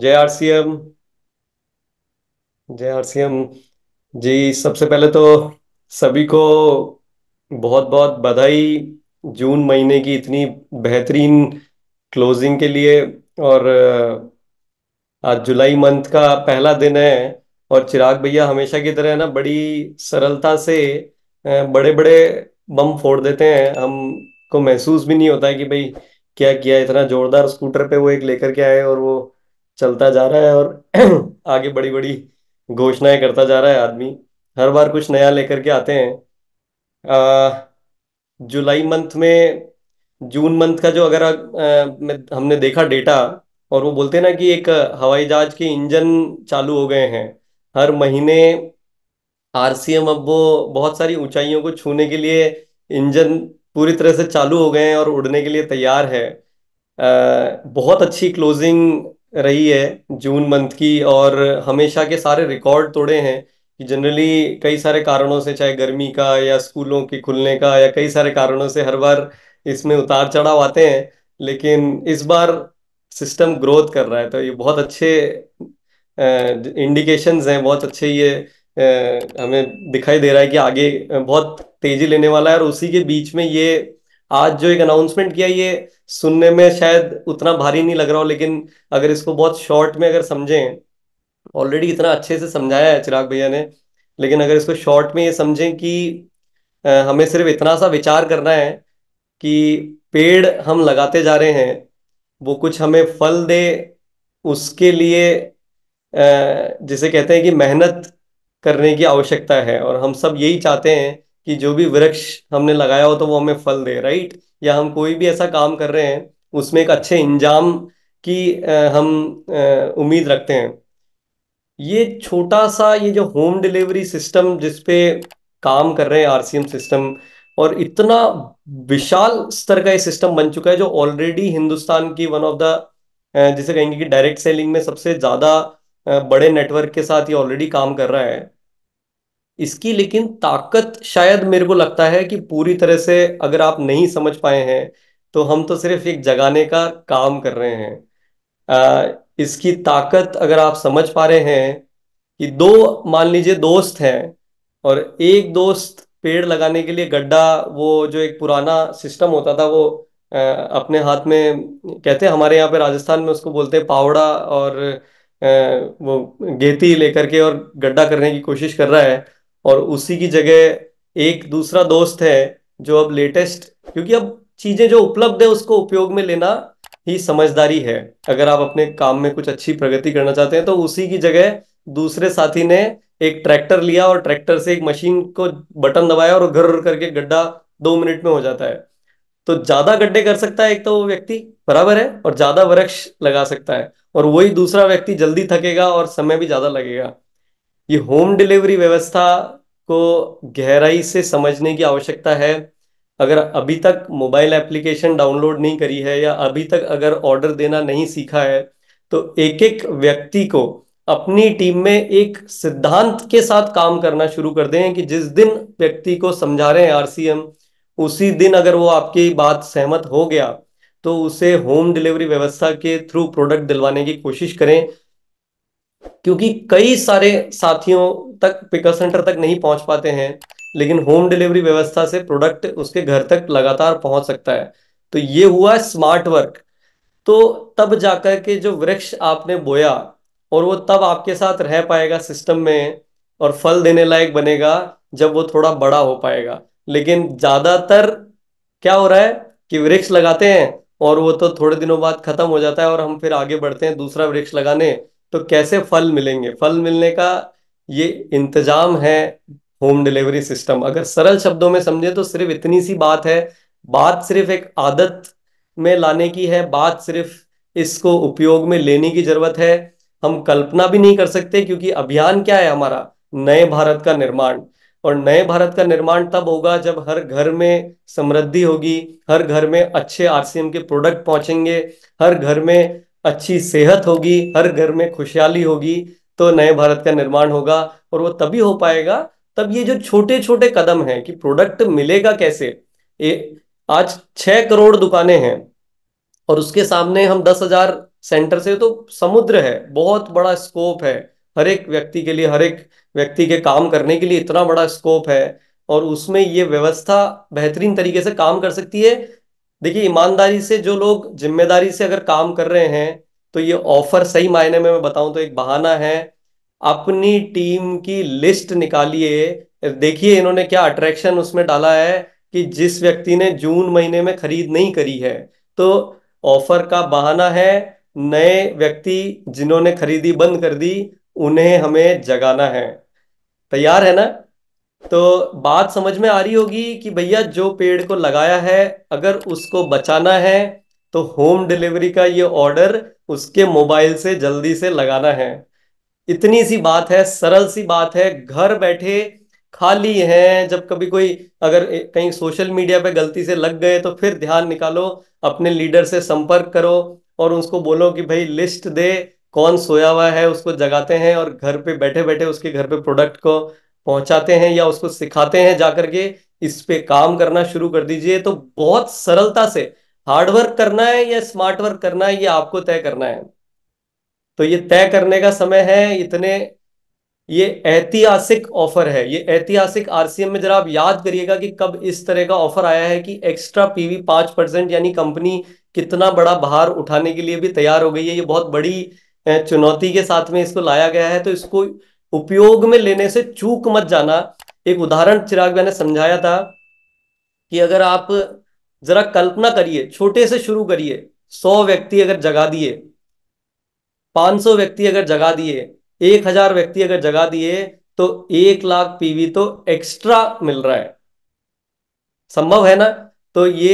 जय R C M जय R C M ji सबसे पहले तो सभी को बहुत बहुत बधाई जून महीने की इतनी बेहतरीन क्लोजिंग के लिए और आज जुलाई मंथ का पहला दिन है और चिराग भैया हमेशा की तरह ना बड़ी सरलता से बड़े बड़े बम फोड़ देते हैं हमको महसूस भी नहीं होता है कि भाई क्या किया इतना जोरदार स्कूटर पे वो एक लेकर के आए और वो चलता जा रहा है और आगे बड़ी बड़ी घोषणाएं करता जा रहा है आदमी हर बार कुछ नया लेकर के आते हैं आ, जुलाई मंथ में जून मंथ का जो अगर आ, आ, हमने देखा डेटा और वो बोलते हैं ना कि एक हवाई जहाज के इंजन चालू हो गए हैं हर महीने आरसीएम अब वो बहुत सारी ऊंचाइयों को छूने के लिए इंजन पूरी तरह से चालू हो गए हैं और उड़ने के लिए तैयार है आ, बहुत अच्छी क्लोजिंग रही है जून मंथ की और हमेशा के सारे रिकॉर्ड तोड़े हैं कि जनरली कई सारे कारणों से चाहे गर्मी का या स्कूलों के खुलने का या कई सारे कारणों से हर बार इसमें उतार चढ़ाव आते हैं लेकिन इस बार सिस्टम ग्रोथ कर रहा है तो ये बहुत अच्छे इंडिकेशंस हैं बहुत अच्छे ये हमें दिखाई दे रहा है कि आगे बहुत तेजी लेने वाला है और उसी के बीच में ये आज जो एक अनाउंसमेंट किया ये सुनने में शायद उतना भारी नहीं लग रहा हो लेकिन अगर इसको बहुत शॉर्ट में अगर समझें ऑलरेडी इतना अच्छे से समझाया है चिराग भैया ने लेकिन अगर इसको शॉर्ट में ये समझें कि हमें सिर्फ इतना सा विचार करना है कि पेड़ हम लगाते जा रहे हैं वो कुछ हमें फल दे उसके लिए जिसे कहते हैं कि मेहनत करने की आवश्यकता है और हम सब यही चाहते हैं कि जो भी वृक्ष हमने लगाया हो तो वो हमें फल दे राइट या हम कोई भी ऐसा काम कर रहे हैं उसमें एक अच्छे इंजाम की हम उम्मीद रखते हैं ये छोटा सा ये जो होम डिलीवरी सिस्टम जिसपे काम कर रहे हैं आरसीएम सिस्टम और इतना विशाल स्तर का ये सिस्टम बन चुका है जो ऑलरेडी हिंदुस्तान की वन ऑफ द जिसे कहेंगे कि डायरेक्ट सेलिंग में सबसे ज़्यादा बड़े नेटवर्क के साथ ये ऑलरेडी काम कर रहा है इसकी लेकिन ताकत शायद मेरे को लगता है कि पूरी तरह से अगर आप नहीं समझ पाए हैं तो हम तो सिर्फ एक जगाने का काम कर रहे हैं आ, इसकी ताकत अगर आप समझ पा रहे हैं कि दो मान लीजिए दोस्त हैं और एक दोस्त पेड़ लगाने के लिए गड्ढा वो जो एक पुराना सिस्टम होता था वो आ, अपने हाथ में कहते हैं हमारे यहाँ पे राजस्थान में उसको बोलते हैं पावड़ा और आ, वो गेती लेकर के और गड्ढा करने की कोशिश कर रहा है और उसी की जगह एक दूसरा दोस्त है जो अब लेटेस्ट क्योंकि अब चीजें जो उपलब्ध है उसको उपयोग में लेना ही समझदारी है अगर आप अपने काम में कुछ अच्छी प्रगति करना चाहते हैं तो उसी की जगह दूसरे साथी ने एक ट्रैक्टर लिया और ट्रैक्टर से एक मशीन को बटन दबाया और घर करके गड्ढा दो मिनट में हो जाता है तो ज्यादा गड्ढे कर सकता है एक तो वो व्यक्ति बराबर है और ज्यादा वृक्ष लगा सकता है और वही दूसरा व्यक्ति जल्दी थकेगा और समय भी ज्यादा लगेगा ये होम डिलीवरी व्यवस्था को गहराई से समझने की आवश्यकता है अगर अभी तक मोबाइल एप्लीकेशन डाउनलोड नहीं करी है या अभी तक अगर ऑर्डर देना नहीं सीखा है तो एक एक व्यक्ति को अपनी टीम में एक सिद्धांत के साथ काम करना शुरू कर दें कि जिस दिन व्यक्ति को समझा रहे हैं आरसीएम उसी दिन अगर वो आपकी बात सहमत हो गया तो उसे होम डिलीवरी व्यवस्था के थ्रू प्रोडक्ट दिलवाने की कोशिश करें क्योंकि कई सारे साथियों तक पिकअप सेंटर तक नहीं पहुंच पाते हैं लेकिन होम डिलीवरी व्यवस्था से प्रोडक्ट उसके घर तक लगातार पहुंच सकता है तो ये हुआ स्मार्ट वर्क तो तब जाकर के जो वृक्ष आपने बोया और वो तब आपके साथ रह पाएगा सिस्टम में और फल देने लायक बनेगा जब वो थोड़ा बड़ा हो पाएगा लेकिन ज्यादातर क्या हो रहा है कि वृक्ष लगाते हैं और वो तो थोड़े दिनों बाद खत्म हो जाता है और हम फिर आगे बढ़ते हैं दूसरा वृक्ष लगाने तो कैसे फल मिलेंगे फल मिलने का ये इंतजाम है होम डिलीवरी सिस्टम अगर सरल शब्दों में समझे तो सिर्फ इतनी सी बात है बात सिर्फ एक आदत में लाने की है बात सिर्फ इसको उपयोग में लेने की जरूरत है हम कल्पना भी नहीं कर सकते क्योंकि अभियान क्या है हमारा नए भारत का निर्माण और नए भारत का निर्माण तब होगा जब हर घर में समृद्धि होगी हर घर में अच्छे आरसीएम के प्रोडक्ट पहुंचेंगे हर घर में अच्छी सेहत होगी हर घर में खुशहाली होगी तो नए भारत का निर्माण होगा और वो तभी हो पाएगा तब ये जो छोटे छोटे कदम हैं कि प्रोडक्ट मिलेगा कैसे ए, आज छह करोड़ दुकानें हैं और उसके सामने हम दस हजार सेंटर से तो समुद्र है बहुत बड़ा स्कोप है हर एक व्यक्ति के लिए हर एक व्यक्ति के काम करने के लिए इतना बड़ा स्कोप है और उसमें ये व्यवस्था बेहतरीन तरीके से काम कर सकती है देखिए ईमानदारी से जो लोग जिम्मेदारी से अगर काम कर रहे हैं तो ये ऑफर सही मायने में मैं बताऊं तो एक बहाना है अपनी टीम की लिस्ट निकालिए देखिए इन्होंने क्या अट्रैक्शन उसमें डाला है कि जिस व्यक्ति ने जून महीने में खरीद नहीं करी है तो ऑफर का बहाना है नए व्यक्ति जिन्होंने खरीदी बंद कर दी उन्हें हमें जगाना है तैयार है ना तो बात समझ में आ रही होगी कि भैया जो पेड़ को लगाया है अगर उसको बचाना है तो होम डिलीवरी का ये ऑर्डर उसके मोबाइल से जल्दी से लगाना है इतनी सी बात है सरल सी बात है घर बैठे खाली हैं जब कभी कोई अगर कहीं सोशल मीडिया पे गलती से लग गए तो फिर ध्यान निकालो अपने लीडर से संपर्क करो और उसको बोलो कि भाई लिस्ट दे कौन सोया हुआ है उसको जगाते हैं और घर पे बैठे बैठे उसके घर पे प्रोडक्ट को पहुंचाते हैं या उसको सिखाते हैं जाकर के इस पे काम करना शुरू कर दीजिए तो बहुत सरलता से हार्डवर्क करना है या स्मार्ट वर्क करना है ये आपको तय करना है तो ये तय करने का समय है इतने ये ऐतिहासिक ऑफर है ये ऐतिहासिक आरसीएम में जरा आप याद करिएगा कि कब इस तरह का ऑफर आया है कि एक्स्ट्रा पीवी पांच परसेंट यानी कंपनी कितना बड़ा भार उठाने के लिए भी तैयार हो गई है ये बहुत बड़ी चुनौती के साथ में इसको लाया गया है तो इसको उपयोग में लेने से चूक मत जाना एक उदाहरण चिराग मैंने समझाया था कि अगर आप जरा कल्पना करिए छोटे से शुरू करिए सौ व्यक्ति अगर जगा दिए पांच सौ व्यक्ति अगर जगा दिए एक हजार व्यक्ति अगर जगा दिए तो एक लाख पीवी तो एक्स्ट्रा मिल रहा है संभव है ना तो ये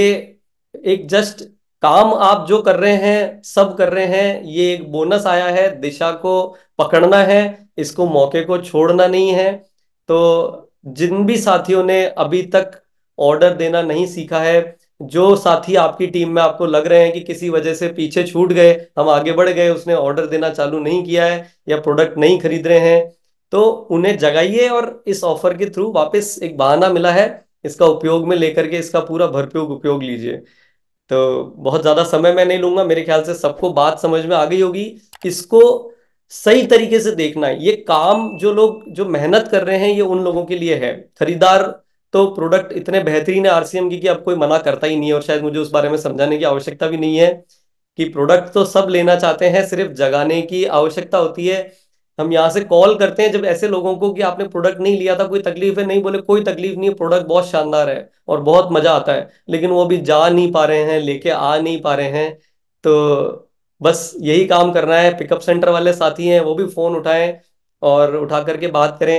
एक जस्ट काम आप जो कर रहे हैं सब कर रहे हैं ये एक बोनस आया है दिशा को पकड़ना है इसको मौके को छोड़ना नहीं है तो जिन भी साथियों ने अभी तक ऑर्डर देना नहीं सीखा है जो साथी आपकी टीम में आपको लग रहे हैं कि किसी वजह से पीछे छूट गए हम आगे बढ़ गए उसने ऑर्डर देना चालू नहीं किया है या प्रोडक्ट नहीं खरीद रहे हैं तो उन्हें जगाइए और इस ऑफर के थ्रू वापस एक बहाना मिला है इसका उपयोग में लेकर के इसका पूरा भरपूर उपयोग लीजिए तो बहुत ज़्यादा समय मैं नहीं लूंगा मेरे ख्याल से सबको बात समझ में आ गई होगी इसको सही तरीके से देखना है ये काम जो लोग जो मेहनत कर रहे हैं ये उन लोगों के लिए है खरीदार तो प्रोडक्ट इतने बेहतरीन है आरसीएम की कि अब कोई मना करता ही नहीं है और शायद मुझे उस बारे में समझाने की आवश्यकता भी नहीं है कि प्रोडक्ट तो सब लेना चाहते हैं सिर्फ जगाने की आवश्यकता होती है हम यहाँ से कॉल करते हैं जब ऐसे लोगों को कि आपने प्रोडक्ट नहीं लिया था कोई तकलीफ है नहीं बोले कोई तकलीफ नहीं है प्रोडक्ट बहुत शानदार है और बहुत मजा आता है लेकिन वो अभी जा नहीं पा रहे हैं लेके आ नहीं पा रहे हैं तो बस यही काम करना है पिकअप सेंटर वाले साथी हैं वो भी फोन उठाएं और उठा करके बात करें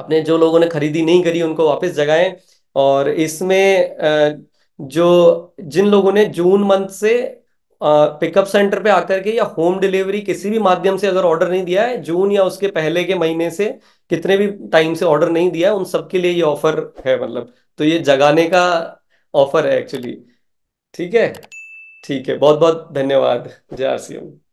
अपने जो लोगों ने खरीदी नहीं करी उनको वापस जगाएं और इसमें जो जिन लोगों ने जून मंथ से पिकअप सेंटर पे आकर के या होम डिलीवरी किसी भी माध्यम से अगर ऑर्डर नहीं दिया है जून या उसके पहले के महीने से कितने भी टाइम से ऑर्डर नहीं दिया है उन सबके लिए ये ऑफर है मतलब तो ये जगाने का ऑफर है एक्चुअली ठीक है ठीक है बहुत बहुत धन्यवाद जय आर